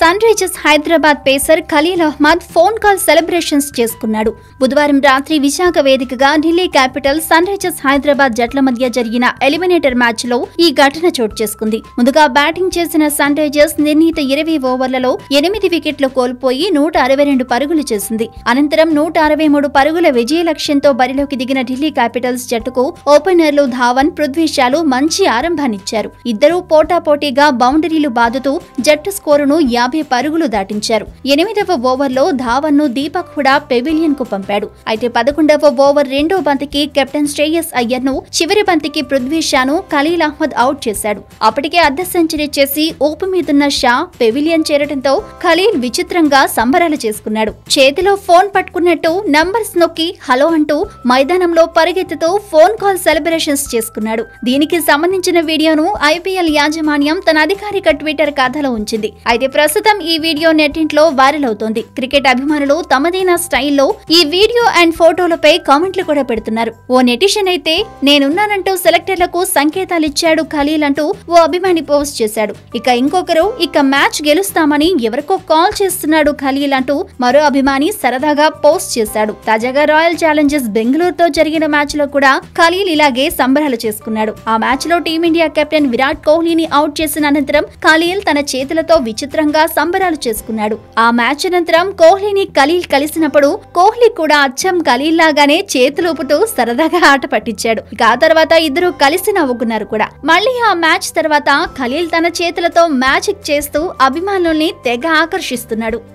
sun sunrisers Hyderabad pacer Khaleel Ahmed phone call celebrations చేసుకున్నాడు బుధవారం రాత్రి విశాఖ వేదికగా Delhi capital sunrisers Hyderabad జట్ల మధ్య జరిగిన ఎలిమినేటర్ మ్యాచ్ లో ఈ ఘటన చోటు చేసుకుంది ముందుగా బ్యాటింగ్ చేసిన సన్ రైజర్స్ నిర్ణీత ఇరవై ఓవర్లలో ఎనిమిది వికెట్లు కోల్పోయి నూట అరవై రెండు పరుగులు చేసింది అనంతరం నూట అరవై మూడు పరుగుల విజయ లక్ష్యంతో బరిలోకి దిగిన ఢిల్లీ క్యాపిటల్స్ జట్టుకు ఓపెనర్లు ధావన్ పృథ్వీషాలు మంచి ఆరంభాన్నిచ్చారు ఇద్దరూ పోటాపోటీగా బౌండరీలు బాదుతూ జట్టు స్కోరును యాభై యాభై పరుగులు దాటించారు ఎనిమిదవ ఓవర్లో ధావన్ను దీపక్ హుడా పెవిలియన్ కు పంపాడు అయితే పదకొండవ ఓవర్ రెండో బంతికి కెప్టెన్ శ్రేయస్ అయ్యర్ను చివరి బంతికి పృథ్వీ షాను ఖలీల్ అహ్మద్ అవుట్ చేశాడు అప్పటికే అర్ధ సెంచరీ చేసి ఓపు మీదున్న షా పెవిలియన్ చేరడంతో ఖలీల్ విచిత్రంగా సంబరాలు చేసుకున్నాడు చేతిలో ఫోన్ పట్టుకున్నట్టు నంబర్స్ నొక్కి హలో అంటూ మైదానంలో పరిగెత్తుతూ ఫోన్ కాల్ సెలబ్రేషన్స్ చేసుకున్నాడు దీనికి సంబంధించిన వీడియోను ఐపీఎల్ యాజమాన్యం తన అధికారిక ట్విట్టర్ ఖాతాలో ఉంచింది అయితే ప్రస్తుతం ప్రస్తుతం ఈ వీడియో నెట్టింట్లో వైరల్ అవుతోంది క్రికెట్ అభిమానులు తమదైన స్టైల్లో ఈ వీడియో అండ్ ఫోటోలపై కామెంట్లు కూడా పెడుతున్నారు ఓ నెటిషన్ అయితే నేనున్నానంటూ సెలెక్టర్లకు సంకేతాలిచ్చాడు ఖలీల్ అంటూ ఓ అభిమాని పోస్ట్ చేశాడు ఇక ఇంకొకరు ఇక మ్యాచ్ గెలుస్తామని ఎవరికో కాల్ చేస్తున్నాడు ఖలీల్ అంటూ మరో అభిమాని సరదాగా పోస్ట్ చేశాడు తాజాగా రాయల్ ఛాలెంజర్స్ బెంగళూరుతో జరిగిన మ్యాచ్ లో కూడా ఖలీల్ ఇలాగే సంబరాలు చేసుకున్నాడు ఆ మ్యాచ్ లో టీమిండియా కెప్టెన్ విరాట్ కోహ్లీని అవుట్ చేసిన అనంతరం ఖలీల్ తన చేతులతో విచిత్రంగా వేడుకగా సంబరాలు చేసుకున్నాడు ఆ మ్యాచ్ అనంతరం కోహ్లీని ఖలీల్ కలిసినప్పుడు కోహ్లీ కూడా అచ్చం ఖలీల్ లాగానే చేతులూపుతూ సరదాగా ఆట పట్టించాడు ఇక ఆ తర్వాత ఇద్దరు కలిసి నవ్వుకున్నారు కూడా మళ్ళీ ఆ మ్యాచ్ తర్వాత ఖలీల్ తన చేతులతో మ్యాజిక్ చేస్తూ అభిమానుల్ని తెగ ఆకర్షిస్తున్నాడు